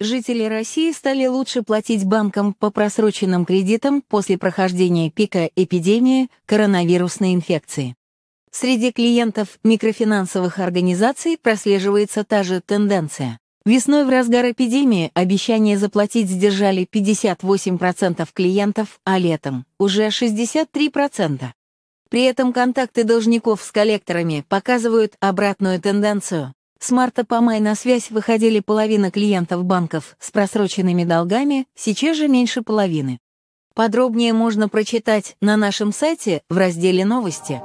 жители России стали лучше платить банкам по просроченным кредитам после прохождения пика эпидемии коронавирусной инфекции. Среди клиентов микрофинансовых организаций прослеживается та же тенденция. Весной в разгар эпидемии обещание заплатить сдержали 58% клиентов, а летом уже 63%. При этом контакты должников с коллекторами показывают обратную тенденцию. С марта по май на связь выходили половина клиентов банков с просроченными долгами, сейчас же меньше половины. Подробнее можно прочитать на нашем сайте в разделе «Новости».